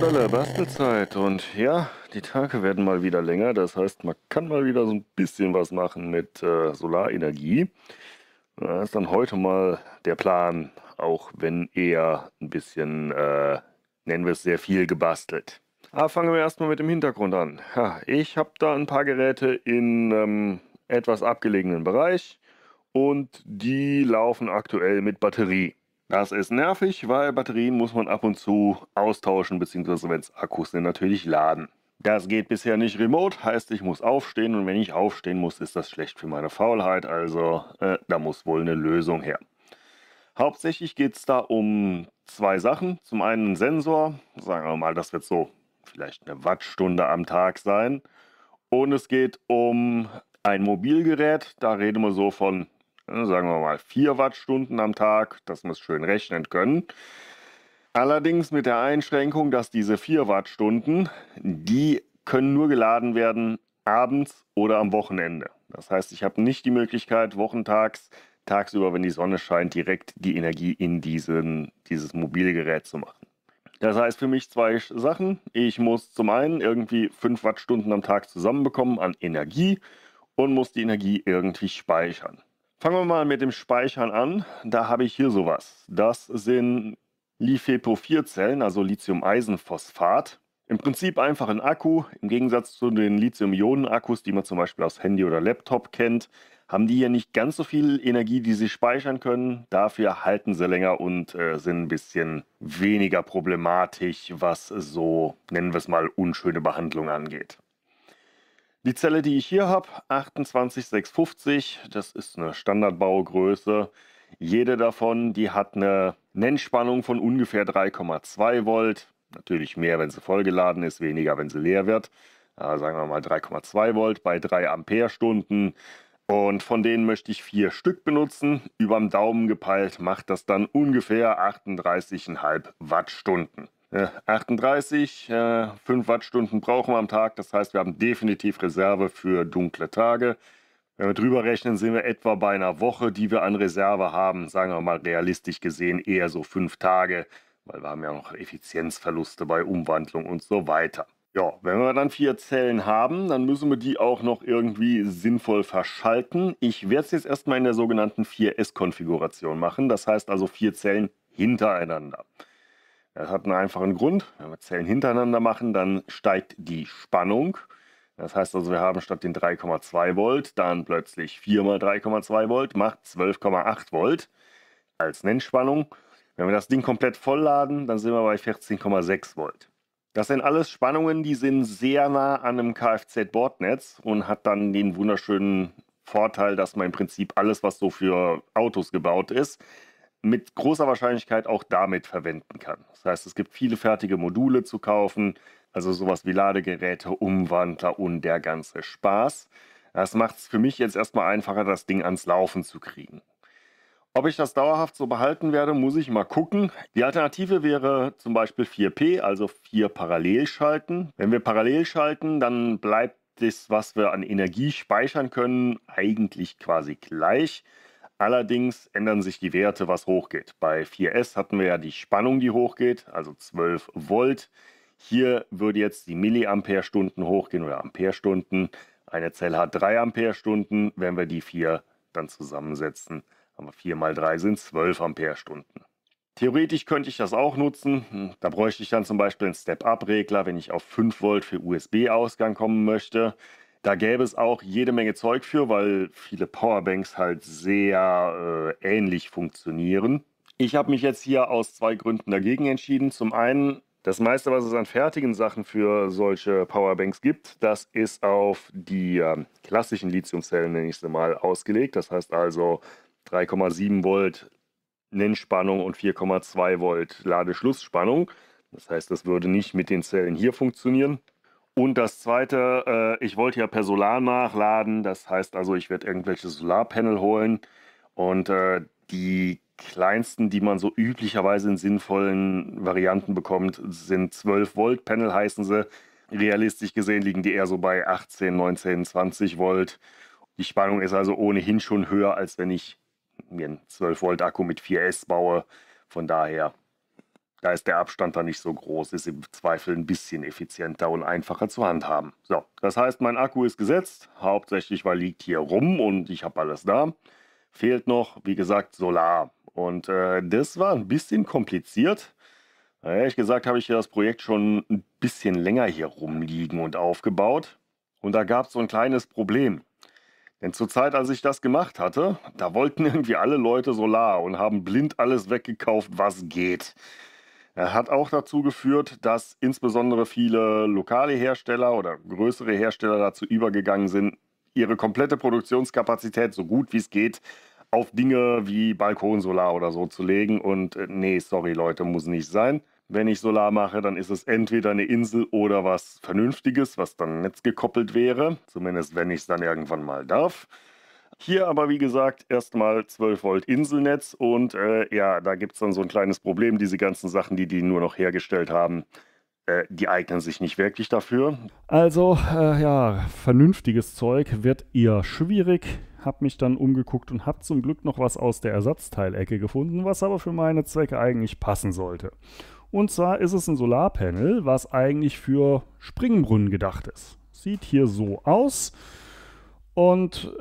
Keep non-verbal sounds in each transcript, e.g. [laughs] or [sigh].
Donnerdalle, Bastelzeit. Und ja, die Tage werden mal wieder länger. Das heißt, man kann mal wieder so ein bisschen was machen mit äh, Solarenergie. Das ist dann heute mal der Plan, auch wenn eher ein bisschen, äh, nennen wir es sehr viel, gebastelt. Aber ah, fangen wir erstmal mit dem Hintergrund an. Ja, ich habe da ein paar Geräte in ähm, etwas abgelegenen Bereich und die laufen aktuell mit Batterie. Das ist nervig, weil Batterien muss man ab und zu austauschen, beziehungsweise wenn es Akkus sind, natürlich laden. Das geht bisher nicht remote, heißt ich muss aufstehen und wenn ich aufstehen muss, ist das schlecht für meine Faulheit, also äh, da muss wohl eine Lösung her. Hauptsächlich geht es da um zwei Sachen. Zum einen einen Sensor, sagen wir mal, das wird so vielleicht eine Wattstunde am Tag sein. Und es geht um ein Mobilgerät, da reden wir so von Ne, sagen wir mal 4 Wattstunden am Tag, dass wir es schön rechnen können. Allerdings mit der Einschränkung, dass diese 4 Wattstunden, die können nur geladen werden abends oder am Wochenende. Das heißt, ich habe nicht die Möglichkeit, wochentags, tagsüber, wenn die Sonne scheint, direkt die Energie in diesen, dieses mobile Gerät zu machen. Das heißt für mich zwei Sachen. Ich muss zum einen irgendwie 5 Wattstunden am Tag zusammenbekommen an Energie und muss die Energie irgendwie speichern. Fangen wir mal mit dem Speichern an. Da habe ich hier sowas. Das sind Lifepo-4-Zellen, also Lithium-Eisenphosphat. Im Prinzip einfach ein Akku. Im Gegensatz zu den Lithium-Ionen-Akkus, die man zum Beispiel aus Handy oder Laptop kennt, haben die hier nicht ganz so viel Energie, die sie speichern können. Dafür halten sie länger und äh, sind ein bisschen weniger problematisch, was so, nennen wir es mal, unschöne Behandlung angeht. Die Zelle, die ich hier habe, 28650, das ist eine Standardbaugröße. Jede davon, die hat eine Nennspannung von ungefähr 3,2 Volt. Natürlich mehr, wenn sie vollgeladen ist, weniger, wenn sie leer wird. Äh, sagen wir mal 3,2 Volt bei 3 Amperestunden. Und von denen möchte ich vier Stück benutzen. Überm Daumen gepeilt macht das dann ungefähr 38,5 Wattstunden. 38, äh, 5 äh, Wattstunden brauchen wir am Tag. Das heißt, wir haben definitiv Reserve für dunkle Tage. Wenn wir drüber rechnen, sind wir etwa bei einer Woche, die wir an Reserve haben. Sagen wir mal realistisch gesehen eher so fünf Tage, weil wir haben ja noch Effizienzverluste bei Umwandlung und so weiter. Ja, wenn wir dann vier Zellen haben, dann müssen wir die auch noch irgendwie sinnvoll verschalten. Ich werde es jetzt erstmal in der sogenannten 4S-Konfiguration machen. Das heißt also vier Zellen hintereinander. Das hat einen einfachen Grund. Wenn wir Zellen hintereinander machen, dann steigt die Spannung. Das heißt also, wir haben statt den 3,2 Volt dann plötzlich 4 mal 3,2 Volt, macht 12,8 Volt als Nennspannung. Wenn wir das Ding komplett vollladen, dann sind wir bei 14,6 Volt. Das sind alles Spannungen, die sind sehr nah an einem Kfz-Bordnetz und hat dann den wunderschönen Vorteil, dass man im Prinzip alles, was so für Autos gebaut ist, mit großer Wahrscheinlichkeit auch damit verwenden kann. Das heißt, es gibt viele fertige Module zu kaufen, also sowas wie Ladegeräte, Umwandler und der ganze Spaß. Das macht es für mich jetzt erstmal einfacher, das Ding ans Laufen zu kriegen. Ob ich das dauerhaft so behalten werde, muss ich mal gucken. Die Alternative wäre zum Beispiel 4P, also 4 parallel schalten. Wenn wir parallel schalten, dann bleibt das, was wir an Energie speichern können, eigentlich quasi gleich. Allerdings ändern sich die Werte, was hochgeht. Bei 4S hatten wir ja die Spannung, die hochgeht, also 12 Volt. Hier würde jetzt die Milliampere-Stunden hochgehen oder Ampere-Stunden. Eine Zelle hat 3 Ampere-Stunden. Wenn wir die vier dann zusammensetzen, haben wir 4 mal 3 sind 12 Ampere-Stunden. Theoretisch könnte ich das auch nutzen. Da bräuchte ich dann zum Beispiel einen Step-Up-Regler, wenn ich auf 5 Volt für USB-Ausgang kommen möchte. Da gäbe es auch jede Menge Zeug für, weil viele Powerbanks halt sehr äh, ähnlich funktionieren. Ich habe mich jetzt hier aus zwei Gründen dagegen entschieden. Zum einen, das meiste, was es an fertigen Sachen für solche Powerbanks gibt, das ist auf die äh, klassischen Lithiumzellen, nenne ich sie mal, ausgelegt. Das heißt also 3,7 Volt Nennspannung und 4,2 Volt Ladeschlussspannung. Das heißt, das würde nicht mit den Zellen hier funktionieren. Und das zweite, äh, ich wollte ja per Solar nachladen. Das heißt also, ich werde irgendwelche Solarpanel holen. Und äh, die kleinsten, die man so üblicherweise in sinnvollen Varianten bekommt, sind 12 Volt Panel heißen sie. Realistisch gesehen liegen die eher so bei 18, 19, 20 Volt. Die Spannung ist also ohnehin schon höher, als wenn ich mir einen 12 Volt Akku mit 4S baue. Von daher da ist der Abstand dann nicht so groß, ist im Zweifel ein bisschen effizienter und einfacher zu handhaben. So, das heißt, mein Akku ist gesetzt, hauptsächlich weil liegt hier rum und ich habe alles da. Fehlt noch, wie gesagt, Solar. Und äh, das war ein bisschen kompliziert. Äh, ehrlich gesagt habe ich hier das Projekt schon ein bisschen länger hier rumliegen und aufgebaut. Und da gab es so ein kleines Problem. Denn zur Zeit, als ich das gemacht hatte, da wollten [laughs] irgendwie alle Leute Solar und haben blind alles weggekauft, was geht. Äh, hat auch dazu geführt, dass insbesondere viele lokale Hersteller oder größere Hersteller dazu übergegangen sind, ihre komplette Produktionskapazität so gut wie es geht auf Dinge wie Balkonsolar oder so zu legen. Und äh, nee, sorry Leute, muss nicht sein. Wenn ich Solar mache, dann ist es entweder eine Insel oder was Vernünftiges, was dann netzgekoppelt wäre. Zumindest wenn ich es dann irgendwann mal darf. Hier aber, wie gesagt, erstmal 12 Volt Inselnetz und äh, ja, da gibt es dann so ein kleines Problem. Diese ganzen Sachen, die die nur noch hergestellt haben, äh, die eignen sich nicht wirklich dafür. Also, äh, ja, vernünftiges Zeug wird eher schwierig. Hab mich dann umgeguckt und hab zum Glück noch was aus der Ersatzteilecke gefunden, was aber für meine Zwecke eigentlich passen sollte. Und zwar ist es ein Solarpanel, was eigentlich für Springbrunnen gedacht ist. Sieht hier so aus. Und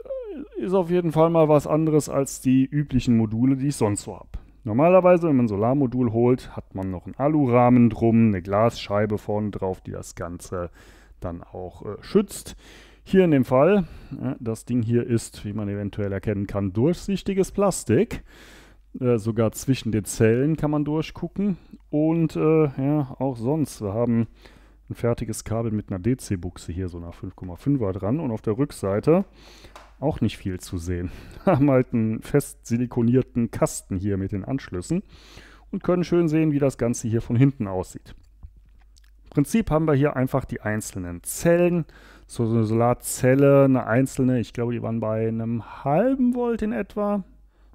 ist auf jeden Fall mal was anderes als die üblichen Module, die ich sonst so habe. Normalerweise, wenn man ein Solarmodul holt, hat man noch einen Alurahmen drum, eine Glasscheibe vorne drauf, die das Ganze dann auch äh, schützt. Hier in dem Fall, äh, das Ding hier ist, wie man eventuell erkennen kann, durchsichtiges Plastik. Äh, sogar zwischen den Zellen kann man durchgucken. Und äh, ja, auch sonst, wir haben ein fertiges Kabel mit einer DC-Buchse hier, so einer 5,5er dran. Und auf der Rückseite auch nicht viel zu sehen. [laughs] Haben halt einen fest silikonierten Kasten hier mit den Anschlüssen und können schön sehen, wie das Ganze hier von hinten aussieht. Im Prinzip haben wir hier einfach die einzelnen Zellen. So eine Solarzelle, eine einzelne, ich glaube, die waren bei einem halben Volt in etwa.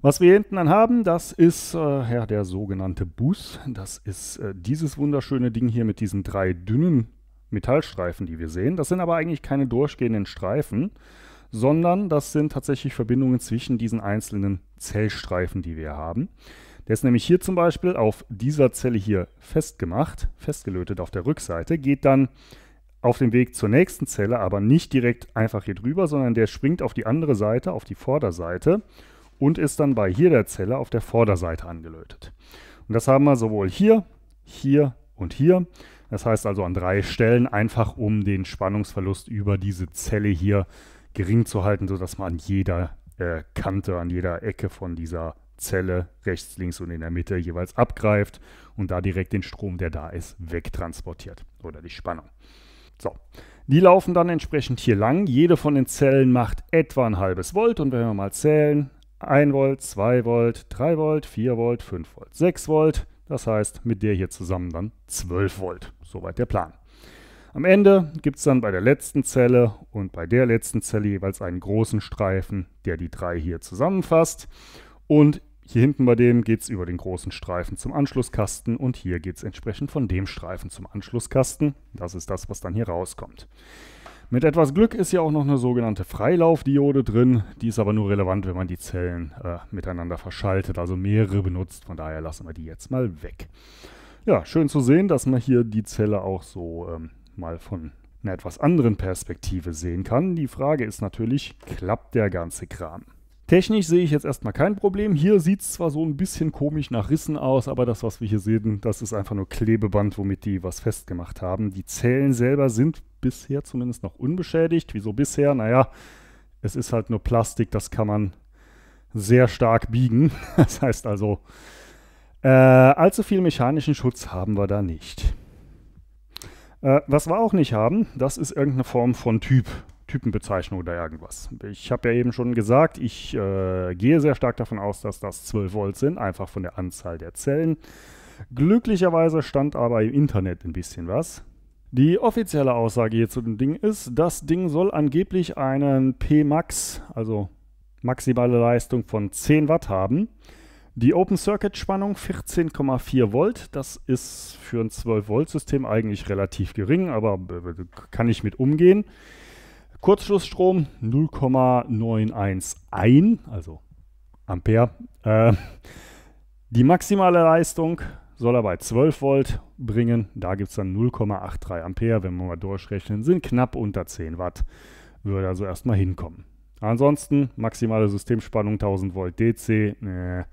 Was wir hier hinten dann haben, das ist äh, ja, der sogenannte Bus. Das ist äh, dieses wunderschöne Ding hier mit diesen drei dünnen Metallstreifen, die wir sehen. Das sind aber eigentlich keine durchgehenden Streifen, sondern das sind tatsächlich Verbindungen zwischen diesen einzelnen Zellstreifen, die wir haben. Der ist nämlich hier zum Beispiel auf dieser Zelle hier festgemacht, festgelötet auf der Rückseite, geht dann auf dem Weg zur nächsten Zelle, aber nicht direkt einfach hier drüber, sondern der springt auf die andere Seite, auf die Vorderseite und ist dann bei hier der Zelle auf der Vorderseite angelötet. Und das haben wir sowohl hier, hier und hier. Das heißt also an drei Stellen, einfach um den Spannungsverlust über diese Zelle hier zu gering zu halten, sodass man an jeder äh, Kante, an jeder Ecke von dieser Zelle rechts, links und in der Mitte jeweils abgreift und da direkt den Strom, der da ist, wegtransportiert oder die Spannung. So, die laufen dann entsprechend hier lang. Jede von den Zellen macht etwa ein halbes Volt und wenn wir mal zählen, 1 Volt, 2 Volt, 3 Volt, 4 Volt, 5 Volt, 6 Volt, das heißt mit der hier zusammen dann 12 Volt. Soweit der Plan. Am Ende gibt es dann bei der letzten Zelle und bei der letzten Zelle jeweils einen großen Streifen, der die drei hier zusammenfasst. Und hier hinten bei dem geht es über den großen Streifen zum Anschlusskasten und hier geht es entsprechend von dem Streifen zum Anschlusskasten. Das ist das, was dann hier rauskommt. Mit etwas Glück ist hier auch noch eine sogenannte Freilaufdiode drin. Die ist aber nur relevant, wenn man die Zellen äh, miteinander verschaltet, also mehrere benutzt. Von daher lassen wir die jetzt mal weg. Ja, schön zu sehen, dass man hier die Zelle auch so ähm, mal von einer etwas anderen Perspektive sehen kann. Die Frage ist natürlich, klappt der ganze Kram? Technisch sehe ich jetzt erstmal kein Problem. Hier sieht es zwar so ein bisschen komisch nach Rissen aus, aber das, was wir hier sehen, das ist einfach nur Klebeband, womit die was festgemacht haben. Die Zellen selber sind bisher zumindest noch unbeschädigt. Wieso bisher? Naja, es ist halt nur Plastik, das kann man sehr stark biegen. [laughs] Das heißt also, äh, allzu viel mechanischen Schutz haben wir da nicht. Äh, was wir auch nicht haben, das ist irgendeine Form von Typ. Typenbezeichnung oder irgendwas. Ich habe ja eben schon gesagt, ich äh, gehe sehr stark davon aus, dass das 12 Volt sind, einfach von der Anzahl der Zellen. Glücklicherweise stand aber im Internet ein bisschen was. Die offizielle Aussage hier zu dem Ding ist, das Ding soll angeblich einen P-Max, also maximale Leistung von 10 Watt haben. Die Open Circuit Spannung 14,4 Volt, das ist für ein 12 Volt System eigentlich relativ gering, aber äh, kann ich mit umgehen. Kurzschlussstrom 0,911, also Ampere. Äh, die maximale Leistung soll er bei 12 Volt bringen. Da gibt es dann 0,83 Ampere. Wenn wir mal durchrechnen, sind knapp unter 10 Watt. Würde also erstmal hinkommen. Ansonsten maximale Systemspannung 1000 Volt DC. Äh,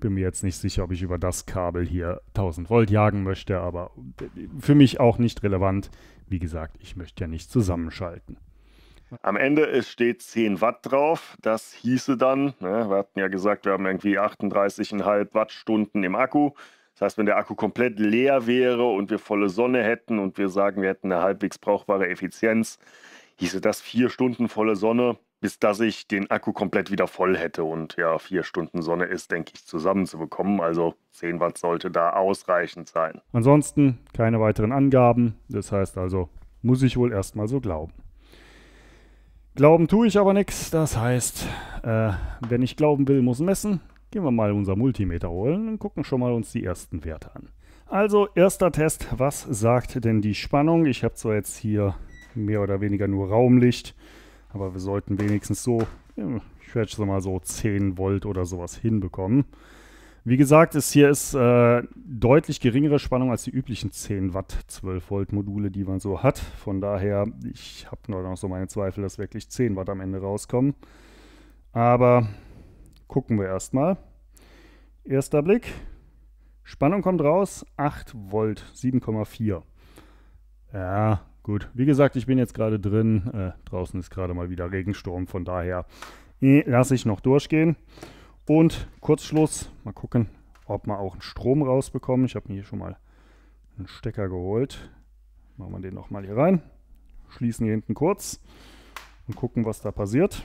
bin mir jetzt nicht sicher, ob ich über das Kabel hier 1000 Volt jagen möchte, aber für mich auch nicht relevant. Wie gesagt, ich möchte ja nicht zusammenschalten. Am Ende es steht 10 Watt drauf. Das hieße dann, ne, wir hatten ja gesagt, wir haben irgendwie 38,5 Wattstunden im Akku. Das heißt, wenn der Akku komplett leer wäre und wir volle Sonne hätten und wir sagen, wir hätten eine halbwegs brauchbare Effizienz, hieße das vier Stunden volle Sonne, bis dass ich den Akku komplett wieder voll hätte. Und ja, vier Stunden Sonne ist, denke ich, zusammenzubekommen. Also 10 Watt sollte da ausreichend sein. Ansonsten keine weiteren Angaben. Das heißt also, muss ich wohl erstmal so glauben. Glauben tue ich aber nichts. Das heißt, äh, wenn ich glauben will, muss messen. Gehen wir mal unser Multimeter holen und gucken schon mal uns die ersten Werte an. Also erster Test, was sagt denn die Spannung? Ich habe zwar jetzt hier mehr oder weniger nur Raumlicht, aber wir sollten wenigstens so, ich schätze mal so 10 Volt oder sowas hinbekommen. Wie gesagt, es hier ist äh, deutlich geringere Spannung als die üblichen 10 Watt 12 Volt Module, die man so hat. Von daher, ich habe nur noch so meine Zweifel, dass wirklich 10 Watt am Ende rauskommen. Aber gucken wir erstmal. Erster Blick. Spannung kommt raus, 8 Volt, 7,4. Ja, Gut, wie gesagt, ich bin jetzt gerade drin. Äh, draußen ist gerade mal wieder Regensturm, von daher äh, lasse ich noch durchgehen. Und Kurzschluss, mal gucken, ob wir auch einen Strom rausbekommen. Ich habe mir hier schon mal einen Stecker geholt. Machen wir den nochmal hier rein. Schließen hier hinten kurz und gucken, was da passiert.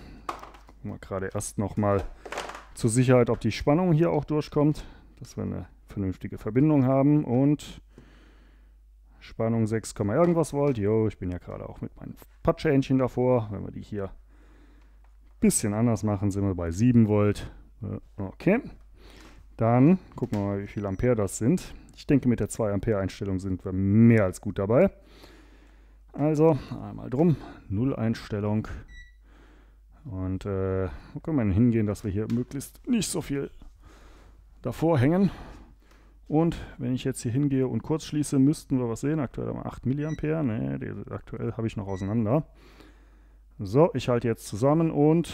Gucken wir gerade erst nochmal zur Sicherheit, ob die Spannung hier auch durchkommt, dass wir eine vernünftige Verbindung haben und Spannung 6, irgendwas Volt. Jo, ich bin ja gerade auch mit meinen Patschähnchen davor. Wenn wir die hier ein bisschen anders machen, sind wir bei 7 Volt. Äh, okay. Dann gucken wir mal, wie viel Ampere das sind. Ich denke, mit der 2 Ampere Einstellung sind wir mehr als gut dabei. Also, einmal drum. Null Einstellung. Und äh, wo können wir denn hingehen, dass wir hier möglichst nicht so viel davor hängen? Und wenn ich jetzt hier hingehe und kurz schließe, müssten wir was sehen. Aktuell haben wir 8 mA. Ne, aktuell habe ich noch auseinander. So, ich halte jetzt zusammen und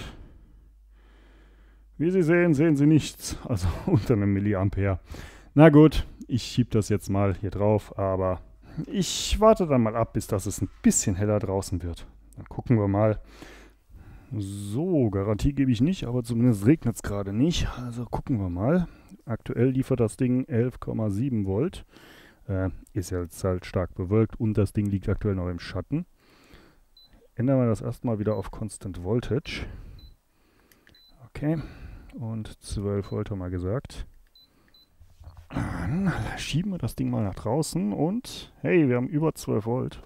wie Sie sehen, sehen Sie nichts. [laughs] Also unter einem Milliampere. Na gut, ich schiebe das jetzt mal hier drauf, aber ich warte dann mal ab, bis das ein bisschen heller draußen wird. Dann gucken wir mal. So, Garantie gebe ich nicht, aber zumindest regnet es gerade nicht. Also gucken wir mal. Aktuell liefert das Ding 11,7 Volt. Äh, ist jetzt halt stark bewölkt und das Ding liegt aktuell noch im Schatten. Ändern wir das erstmal wieder auf Constant Voltage. Okay. Und 12 Volt haben wir gesagt. Dann schieben wir das Ding mal nach draußen und hey, wir haben über 12 Volt.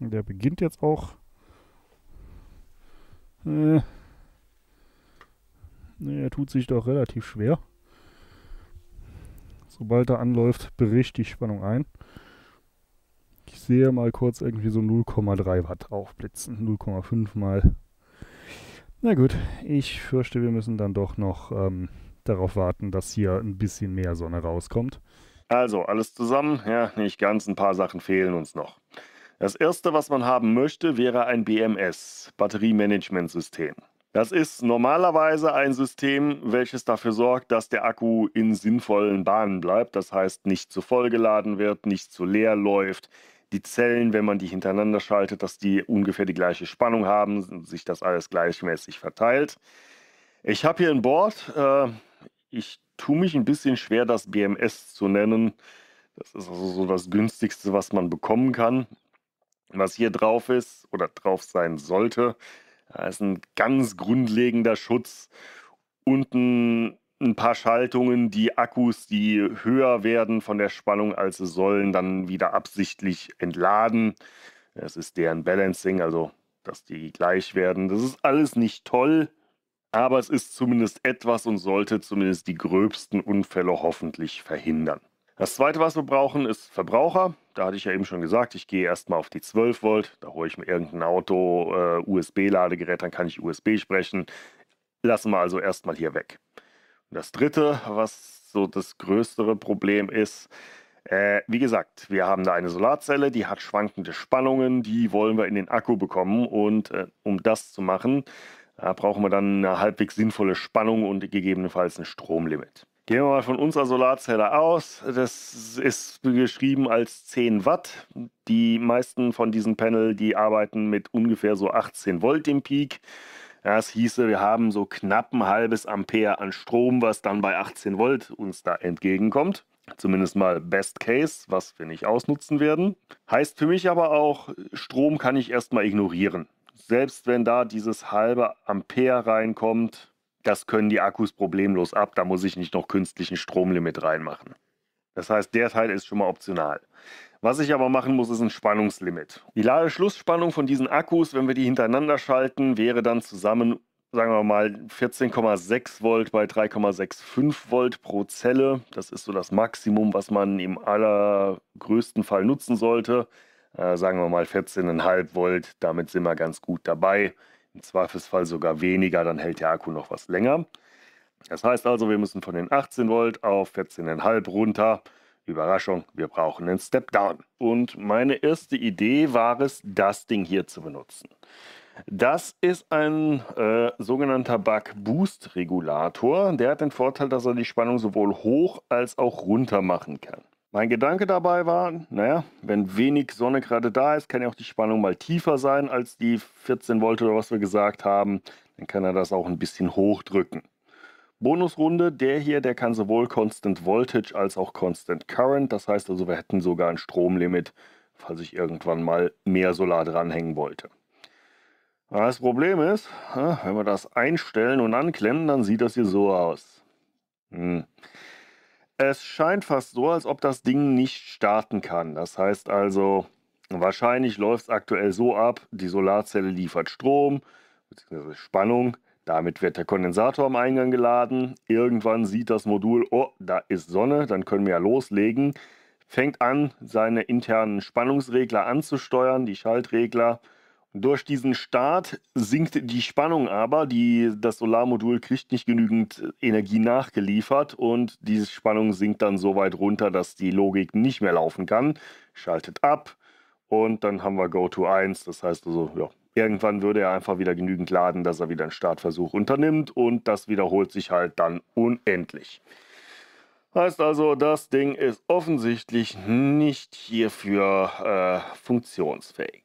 Der beginnt jetzt auch. Äh, er tut sich doch relativ schwer. Sobald er anläuft, bricht die Spannung ein. Ich sehe mal kurz irgendwie so 0,3 Watt aufblitzen. 0,5 mal. Na gut, ich fürchte, wir müssen dann doch noch ähm, darauf warten, dass hier ein bisschen mehr Sonne rauskommt. Also, alles zusammen? Ja, nicht ganz. Ein paar Sachen fehlen uns noch. Das erste, was man haben möchte, wäre ein BMS, Batteriemanagementsystem. Das ist normalerweise ein System, welches dafür sorgt, dass der Akku in sinnvollen Bahnen bleibt. Das heißt, nicht zu voll geladen wird, nicht zu leer läuft. Die Zellen, wenn man die hintereinander schaltet, dass die ungefähr die gleiche Spannung haben, sich das alles gleichmäßig verteilt. Ich habe hier ein Board. Äh, ich tue mich ein bisschen schwer, das BMS zu nennen. Das ist also so das günstigste, was man bekommen kann. Was hier drauf ist oder drauf sein sollte, da ist ein ganz grundlegender Schutz. Unten ein paar Schaltungen, die Akkus, die höher werden von der Spannung, als sie sollen, dann wieder absichtlich entladen. Das ist deren Balancing, also dass die gleich werden. Das ist alles nicht toll, aber es ist zumindest etwas und sollte zumindest die gröbsten Unfälle hoffentlich verhindern. Das zweite, was wir brauchen, ist Verbraucher. Da hatte ich ja eben schon gesagt, ich gehe erstmal auf die 12 Volt. Da hole ich mir irgendein Auto, äh, USB-Ladegerät, dann kann ich USB sprechen. Lassen wir also erstmal hier weg. Und das dritte, was so das größere Problem ist, äh, wie gesagt, wir haben da eine Solarzelle, die hat schwankende Spannungen, die wollen wir in den Akku bekommen. Und äh, um das zu machen, da brauchen wir dann eine halbwegs sinnvolle Spannung und gegebenenfalls ein Stromlimit. Gehen wir mal von unserer Solarzelle aus. Das ist geschrieben als 10 Watt. Die meisten von diesen Panel, die arbeiten mit ungefähr so 18 Volt im Peak. Das hieße, wir haben so knapp ein halbes Ampere an Strom, was dann bei 18 Volt uns da entgegenkommt. Zumindest mal Best Case, was wir nicht ausnutzen werden. Heißt für mich aber auch, Strom kann ich erstmal ignorieren. Selbst wenn da dieses halbe Ampere reinkommt, das können die Akkus problemlos ab, da muss ich nicht noch künstlichen Stromlimit reinmachen. Das heißt, der Teil ist schon mal optional. Was ich aber machen muss, ist ein Spannungslimit. Die Ladeschlussspannung von diesen Akkus, wenn wir die hintereinander schalten, wäre dann zusammen, sagen wir mal, 14,6 Volt bei 3,65 Volt pro Zelle. Das ist so das Maximum, was man im allergrößten Fall nutzen sollte. Äh, sagen wir mal 14,5 Volt, damit sind wir ganz gut dabei im Zweifelsfall sogar weniger, dann hält der Akku noch was länger. Das heißt also, wir müssen von den 18 Volt auf 14,5 runter. Überraschung, wir brauchen einen Step Down. Und meine erste Idee war es, das Ding hier zu benutzen. Das ist ein äh, sogenannter bug boost regulator Der hat den Vorteil, dass er die Spannung sowohl hoch als auch runter machen kann. Mein Gedanke dabei war, naja, wenn wenig Sonne gerade da ist, kann ja auch die Spannung mal tiefer sein als die 14 Volt oder was wir gesagt haben. Dann kann er das auch ein bisschen hochdrücken. Bonusrunde, der hier, der kann sowohl Constant Voltage als auch Constant Current. Das heißt also, wir hätten sogar ein Stromlimit, falls ich irgendwann mal mehr Solar dranhängen wollte. Das Problem ist, ah, wenn wir das einstellen und anklemmen, dann sieht das hier so aus. Hm. Es scheint fast so, als ob das Ding nicht starten kann. Das heißt also, wahrscheinlich läuft es aktuell so ab, die Solarzelle liefert Strom bzw. Spannung. Damit wird der Kondensator am Eingang geladen. Irgendwann sieht das Modul, oh, da ist Sonne, dann können wir ja loslegen. Fängt an, seine internen Spannungsregler anzusteuern, die Schaltregler durch diesen Start sinkt die Spannung aber, die, das Solarmodul kriegt nicht genügend äh, Energie nachgeliefert und diese Spannung sinkt dann so weit runter, dass die Logik nicht mehr laufen kann, schaltet ab und dann haben wir Go to 1, das heißt also, ja, irgendwann würde er einfach wieder genügend laden, dass er wieder einen Startversuch unternimmt und das wiederholt sich halt dann unendlich. Heißt also, das Ding ist offensichtlich nicht hierfür äh, funktionsfähig.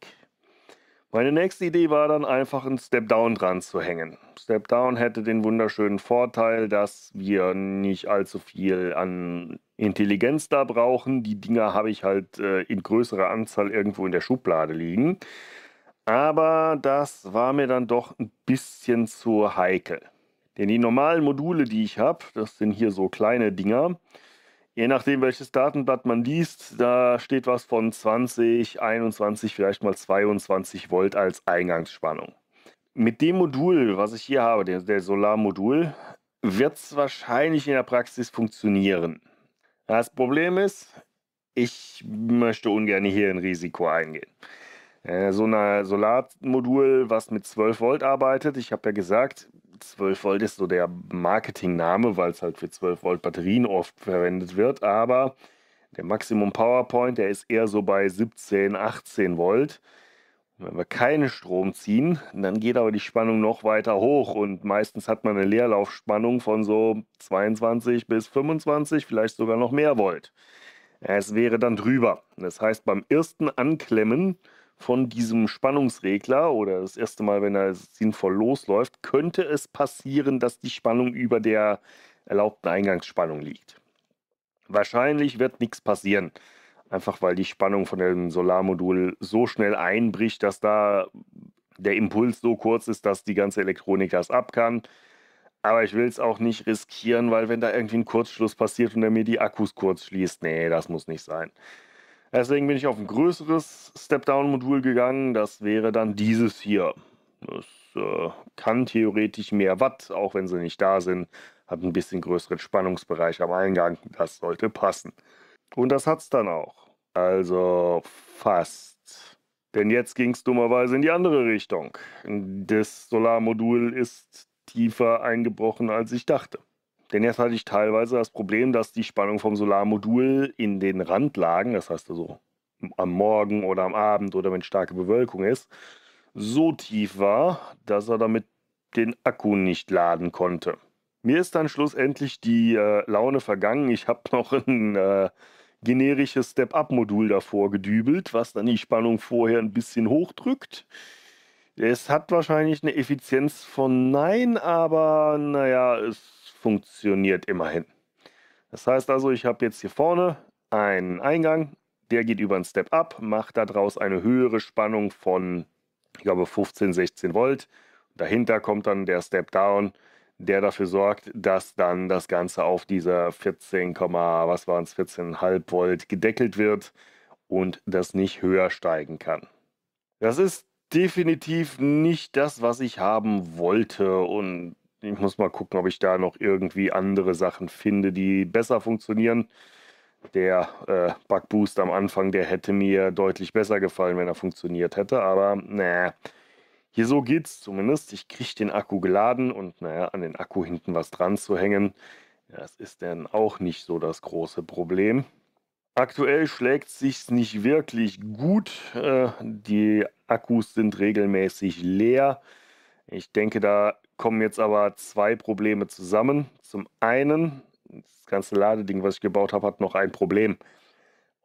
Meine nächste Idee war dann einfach einen Step-Down dran zu hängen. Step-Down hätte den wunderschönen Vorteil, dass wir nicht allzu viel an Intelligenz da brauchen. Die Dinger habe ich halt äh, in größerer Anzahl irgendwo in der Schublade liegen. Aber das war mir dann doch ein bisschen zu heikel. Denn die normalen Module, die ich habe, das sind hier so kleine Dinger, je nachdem, welches Datenblatt man liest, da steht was von 20, 21, vielleicht mal 22 Volt als Eingangsspannung. Mit dem Modul, was ich hier habe, der, der Solarmodul, wird es wahrscheinlich in der Praxis funktionieren. Das Problem ist, ich möchte ungern hier ein Risiko eingehen. Äh, so ein Solarmodul, was mit 12 Volt arbeitet, ich habe ja gesagt, 12 Volt ist so der Marketingname, weil es halt für 12 Volt Batterien oft verwendet wird, aber der Maximum PowerPoint, der ist eher so bei 17, 18 Volt. Und wenn wir keinen Strom ziehen, dann geht aber die Spannung noch weiter hoch und meistens hat man eine Leerlaufspannung von so 22 bis 25, vielleicht sogar noch mehr Volt. Es wäre dann drüber. Das heißt, beim ersten Anklemmen von diesem Spannungsregler oder das erste Mal, wenn er sinnvoll losläuft, könnte es passieren, dass die Spannung über der erlaubten Eingangsspannung liegt. Wahrscheinlich wird nichts passieren, einfach weil die Spannung von dem Solarmodul so schnell einbricht, dass da der Impuls so kurz ist, dass die ganze Elektronik das ab kann. Aber ich will es auch nicht riskieren, weil wenn da irgendwie ein Kurzschluss passiert und er mir die Akkus kurz schließt, nee, das muss nicht sein. Deswegen bin ich auf ein größeres Step-Down-Modul gegangen. Das wäre dann dieses hier. Das äh, kann theoretisch mehr Watt, auch wenn sie nicht da sind. Hat ein bisschen größeren Spannungsbereich am Eingang. Das sollte passen. Und das hat es dann auch. Also fast. Denn jetzt ging es dummerweise in die andere Richtung. Das Solarmodul ist tiefer eingebrochen, als ich dachte. Denn jetzt hatte ich teilweise das Problem, dass die Spannung vom Solarmodul in den Randlagen, das heißt also am Morgen oder am Abend oder wenn starke Bewölkung ist, so tief war, dass er damit den Akku nicht laden konnte. Mir ist dann schlussendlich die äh, Laune vergangen. Ich habe [laughs] noch ein äh, generisches Step-Up-Modul davor gedübelt, was dann die Spannung vorher ein bisschen hochdrückt. Es hat wahrscheinlich eine Effizienz von nein, aber naja, es funktioniert immerhin. Das heißt also, ich habe jetzt hier vorne einen Eingang, der geht über ein Step-Up, macht daraus eine höhere Spannung von, ich glaube, 15, 16 Volt. Dahinter kommt dann der Step-Down, der dafür sorgt, dass dann das Ganze auf dieser 14, was waren es, 14,5 Volt gedeckelt wird und das nicht höher steigen kann. Das ist definitiv nicht das, was ich haben wollte und ich muss mal gucken, ob ich da noch irgendwie andere Sachen finde, die besser funktionieren. Der äh, Bug am Anfang, der hätte mir deutlich besser gefallen, wenn er funktioniert hätte, aber naja. Hier so geht's zumindest. Ich kriege den Akku geladen und naja, an den Akku hinten was dran zu hängen, das ist dann auch nicht so das große Problem. Aktuell schlägt sich's nicht wirklich gut. Äh, die Akkus sind regelmäßig leer. Ich denke, da kommen jetzt aber zwei Probleme zusammen. Zum einen, das ganze Ladeding, was ich gebaut habe, hat noch ein Problem.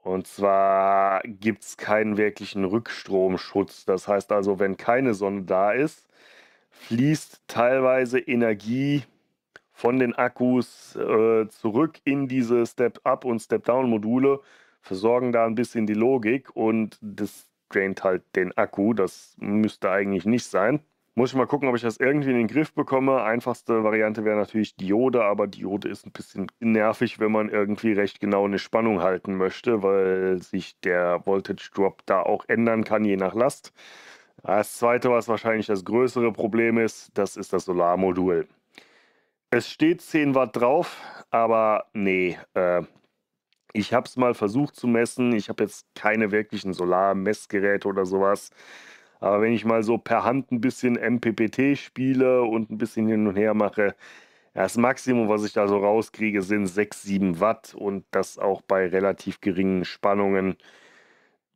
Und zwar gibt es keinen wirklichen Rückstromschutz. Das heißt also, wenn keine Sonne da ist, fließt teilweise Energie von den Akkus äh, zurück in diese Step-Up- und Step-Down-Module, versorgen da ein bisschen die Logik und das draint halt den Akku. Das müsste eigentlich nicht sein. Muss ich mal gucken, ob ich das irgendwie in den Griff bekomme. Einfachste Variante wäre natürlich Diode, aber Diode ist ein bisschen nervig, wenn man irgendwie recht genau eine Spannung halten möchte, weil sich der Voltage Drop da auch ändern kann, je nach Last. Das zweite, was wahrscheinlich das größere Problem ist, das ist das Solarmodul. Es steht 10 Watt drauf, aber nee, äh, ich habe es mal versucht zu messen. Ich habe jetzt keine wirklichen Solarmessgeräte oder sowas. Aber wenn ich mal so per Hand ein bisschen MPPT spiele und ein bisschen hin und her mache, das Maximum, was ich da so rauskriege, sind 6, 7 Watt und das auch bei relativ geringen Spannungen.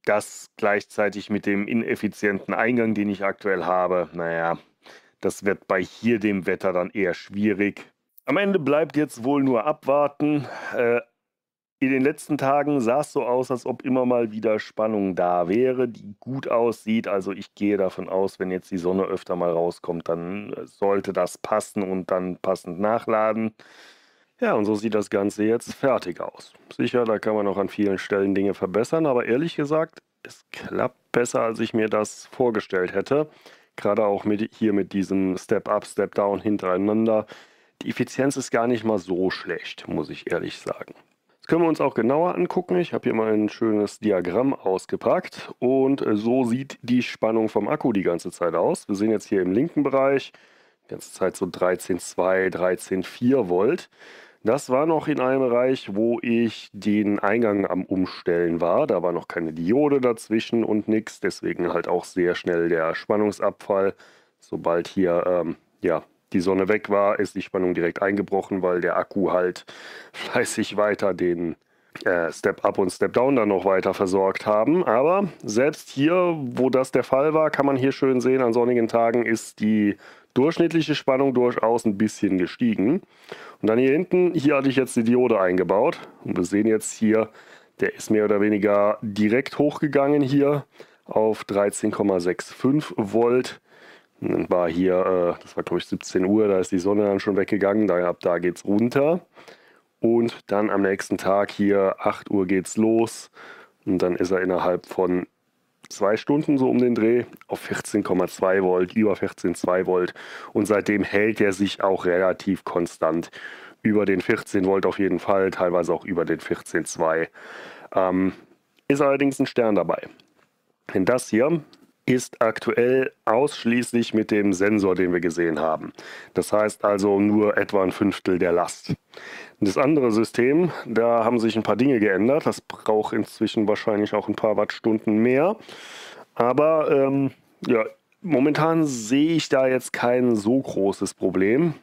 Das gleichzeitig mit dem ineffizienten Eingang, den ich aktuell habe, naja, das wird bei hier dem Wetter dann eher schwierig. Am Ende bleibt jetzt wohl nur abwarten. Äh, in den letzten Tagen sah es so aus, als ob immer mal wieder Spannung da wäre, die gut aussieht. Also ich gehe davon aus, wenn jetzt die Sonne öfter mal rauskommt, dann äh, sollte das passen und dann passend nachladen. Ja, und so sieht das Ganze jetzt fertig aus. Sicher, da kann man noch an vielen Stellen Dinge verbessern, aber ehrlich gesagt, es klappt besser, als ich mir das vorgestellt hätte. Gerade auch mit, hier mit diesem Step-up, Step-down hintereinander. Die Effizienz ist gar nicht mal so schlecht, muss ich ehrlich sagen können wir uns auch genauer angucken. Ich habe hier mal ein schönes Diagramm ausgepackt und äh, so sieht die Spannung vom Akku die ganze Zeit aus. Wir sehen jetzt hier im linken Bereich die ganze Zeit so 13,2, 13,4 Volt. Das war noch in einem Bereich, wo ich den Eingang am Umstellen war. Da war noch keine Diode dazwischen und nichts. Deswegen halt auch sehr schnell der Spannungsabfall, sobald hier ähm, ja, die Sonne weg war, ist die Spannung direkt eingebrochen, weil der Akku halt [laughs] fleißig weiter den äh, Step Up und Step Down dann noch weiter versorgt haben. Aber selbst hier, wo das der Fall war, kann man hier schön sehen, an sonnigen Tagen ist die durchschnittliche Spannung durchaus ein bisschen gestiegen. Und dann hier hinten, hier hatte ich jetzt die Diode eingebaut. Und wir sehen jetzt hier, der ist mehr oder weniger direkt hochgegangen hier auf 13,65 Volt. Dann war hier, äh, das war glaube ich 17 Uhr, da ist die Sonne dann schon weggegangen, da, ab da geht's runter. Und dann am nächsten Tag hier, 8 Uhr geht's los. Und dann ist er innerhalb von zwei Stunden so um den Dreh auf 14,2 Volt, über 14,2 Volt. Und seitdem hält er sich auch relativ konstant über den 14 Volt auf jeden Fall, teilweise auch über den 14,2. Ähm, ist allerdings ein Stern dabei. Denn das hier ist aktuell ausschließlich mit dem Sensor, den wir gesehen haben. Das heißt also nur etwa ein Fünftel der Last. Das andere System, da haben sich ein paar Dinge geändert. Das braucht inzwischen wahrscheinlich auch ein paar Wattstunden mehr. Aber ähm, ja, momentan sehe ich da jetzt kein so großes Problem.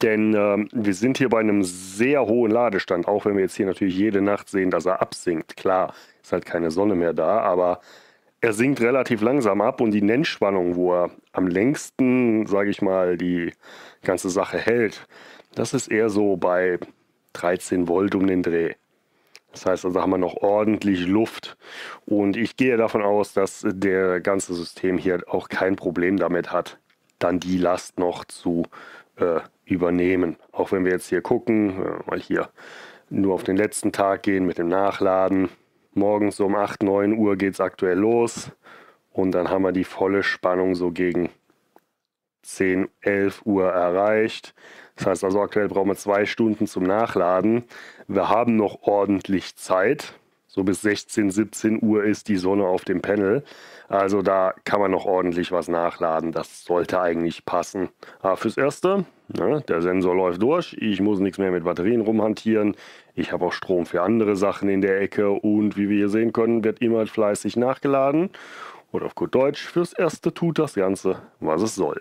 Denn ähm, wir sind hier bei einem sehr hohen Ladestand, auch wenn wir jetzt hier natürlich jede Nacht sehen, dass er absinkt. Klar, ist halt keine Sonne mehr da, aber er sinkt relativ langsam ab und die Nennspannung, wo er am längsten, sage ich mal, die ganze Sache hält, das ist eher so bei 13 Volt um den Dreh. Das heißt, also haben wir noch ordentlich Luft. Und ich gehe davon aus, dass der ganze System hier auch kein Problem damit hat, dann die Last noch zu äh, übernehmen. Auch wenn wir jetzt hier gucken, äh, mal hier nur auf den letzten Tag gehen mit dem Nachladen, Morgens um 8, 9 Uhr geht es aktuell los. Und dann haben wir die volle Spannung so gegen 10, 11 Uhr erreicht. Das heißt also, aktuell brauchen wir zwei Stunden zum Nachladen. Wir haben noch ordentlich Zeit. So bis 16, 17 Uhr ist die Sonne auf dem Panel. Also da kann man noch ordentlich was nachladen. Das sollte eigentlich passen. Aber ah, fürs Erste, ne, der Sensor läuft durch. Ich muss nichts mehr mit Batterien rumhantieren. Ich habe auch Strom für andere Sachen in der Ecke. Und wie wir hier sehen können, wird immer fleißig nachgeladen. Oder auf gut Deutsch, fürs Erste tut das Ganze, was es soll.